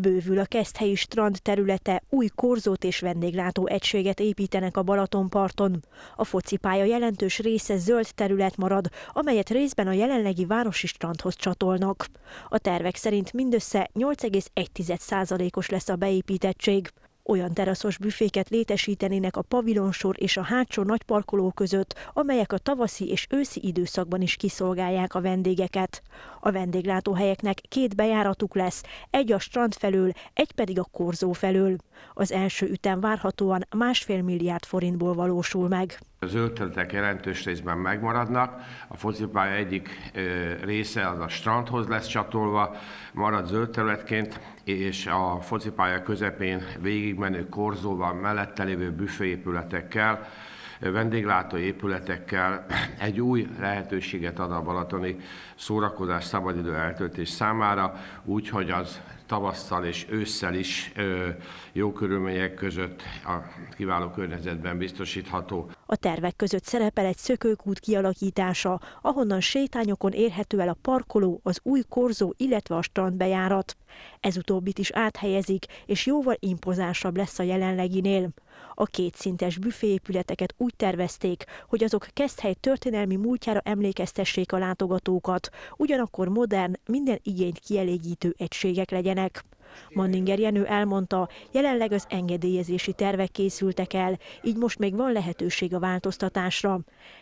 Bővül a keszthelyi strand területe, új korzót és vendéglátó egységet építenek a Balatonparton. A focipálya jelentős része zöld terület marad, amelyet részben a jelenlegi városi strandhoz csatolnak. A tervek szerint mindössze 8,1%-os lesz a beépítettség. Olyan teraszos büféket létesítenének a pavilonsor és a hátsó nagy parkoló között, amelyek a tavaszi és őszi időszakban is kiszolgálják a vendégeket. A vendéglátóhelyeknek két bejáratuk lesz, egy a strand felől, egy pedig a korzó felől. Az első ütem várhatóan másfél milliárd forintból valósul meg. Az öltöletek jelentős részben megmaradnak, a focipálya egyik része az a strandhoz lesz csatolva, marad zöld területként, és a focipálya közepén végigmenő korzóval mellette lévő büféépületekkel Vendéglátó épületekkel egy új lehetőséget ad a balatoni szórakozás szabadidő eltöltés számára, úgyhogy az tavasszal és ősszel is ö, jó körülmények között a kiváló környezetben biztosítható. A tervek között szerepel egy szökőkút kialakítása, ahonnan sétányokon érhető el a parkoló, az új korzó, illetve a strandbejárat. Ez utóbbit is áthelyezik, és jóval impozánsabb lesz a jelenleginél. A kétszintes büféépületeket úgy tervezték, hogy azok Keszthely történelmi múltjára emlékeztessék a látogatókat, ugyanakkor modern, minden igényt kielégítő egységek legyenek. Manninger Jenő elmondta, jelenleg az engedélyezési tervek készültek el, így most még van lehetőség a változtatásra.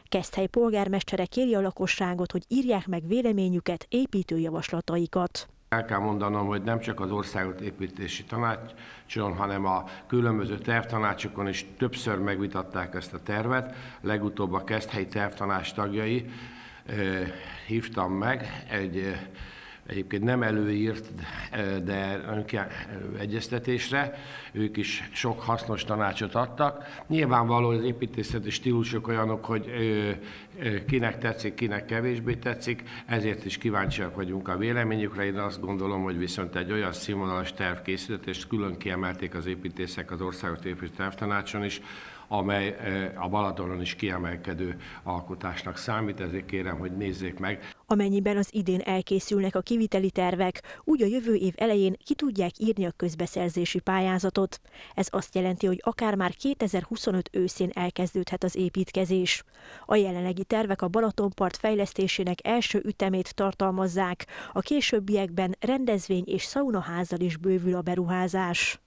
Keszthely polgármestere kéri a lakosságot, hogy írják meg véleményüket, építőjavaslataikat. El kell mondanom, hogy nem csak az országos építési tanácson, hanem a különböző tervtanácsokon is többször megvitatták ezt a tervet. Legutóbb a keszthelyi tervtanács tagjai hívtam meg egy egyébként nem előírt, de egyeztetésre. Ők is sok hasznos tanácsot adtak. Nyilvánvaló az építészeti stílusok olyanok, hogy kinek tetszik, kinek kevésbé tetszik, ezért is kíváncsiak vagyunk a véleményükre. Én azt gondolom, hogy viszont egy olyan színvonalas terv készített, és külön kiemelték az építészek az Országos Építő Tervtanácson is, amely eh, a Balatonon is kiemelkedő alkotásnak számít, ezért kérem, hogy nézzék meg. Amennyiben az idén elkészülnek a kiviteli tervek, úgy a jövő év elején ki tudják írni a közbeszerzési pályázatot. Ez azt jelenti, hogy akár már 2025 őszén elkezdődhet az építkezés. A jelenlegi tervek a Balatonpart fejlesztésének első ütemét tartalmazzák. A későbbiekben rendezvény és szaunaházzal is bővül a beruházás.